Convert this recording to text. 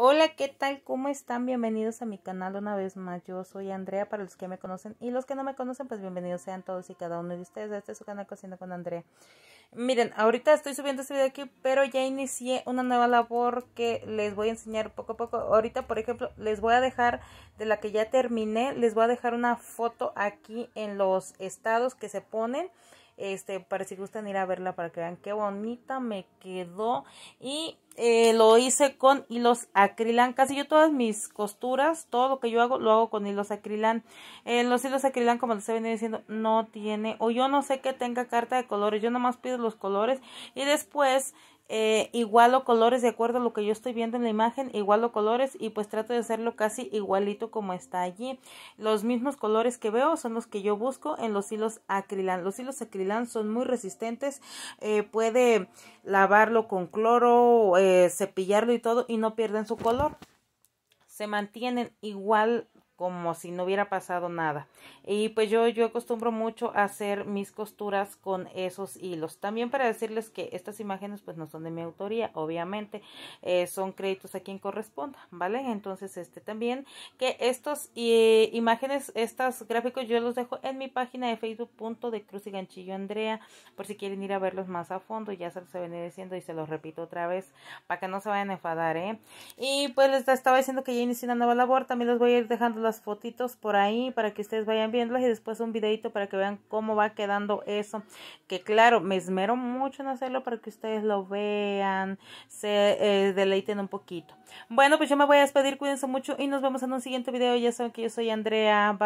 Hola, ¿qué tal? ¿Cómo están? Bienvenidos a mi canal una vez más. Yo soy Andrea, para los que me conocen y los que no me conocen, pues bienvenidos sean todos y cada uno de ustedes a este es su canal Cocina con Andrea. Miren, ahorita estoy subiendo este video aquí, pero ya inicié una nueva labor que les voy a enseñar poco a poco. Ahorita, por ejemplo, les voy a dejar, de la que ya terminé, les voy a dejar una foto aquí en los estados que se ponen este, para si gustan ir a verla para que vean qué bonita me quedó y eh, lo hice con hilos acrilán, casi yo todas mis costuras, todo lo que yo hago, lo hago con hilos acrilán, eh, los hilos acrilán como les venido diciendo, no tiene, o yo no sé que tenga carta de colores, yo nomás pido los colores y después eh, igualo colores de acuerdo a lo que yo estoy viendo en la imagen, igualo colores y pues trato de hacerlo casi igualito como está allí. Los mismos colores que veo son los que yo busco en los hilos acrilán. Los hilos acrilán son muy resistentes, eh, puede lavarlo con cloro, eh, cepillarlo y todo y no pierden su color se mantienen igual como si no hubiera pasado nada y pues yo yo acostumbro mucho a hacer mis costuras con esos hilos también para decirles que estas imágenes pues no son de mi autoría obviamente eh, son créditos a quien corresponda vale entonces este también que estos imágenes estos gráficos yo los dejo en mi página de facebook cruz y ganchillo andrea por si quieren ir a verlos más a fondo ya se los venía diciendo y se los repito otra vez para que no se vayan a enfadar ¿eh? y pues les estaba diciendo que ya inicié una nueva labor también los voy a ir dejando las fotitos por ahí para que ustedes vayan viéndolas y después un videito para que vean cómo va quedando eso. Que claro, me esmero mucho en hacerlo para que ustedes lo vean, se eh, deleiten un poquito. Bueno, pues yo me voy a despedir, cuídense mucho y nos vemos en un siguiente video. Ya saben que yo soy Andrea,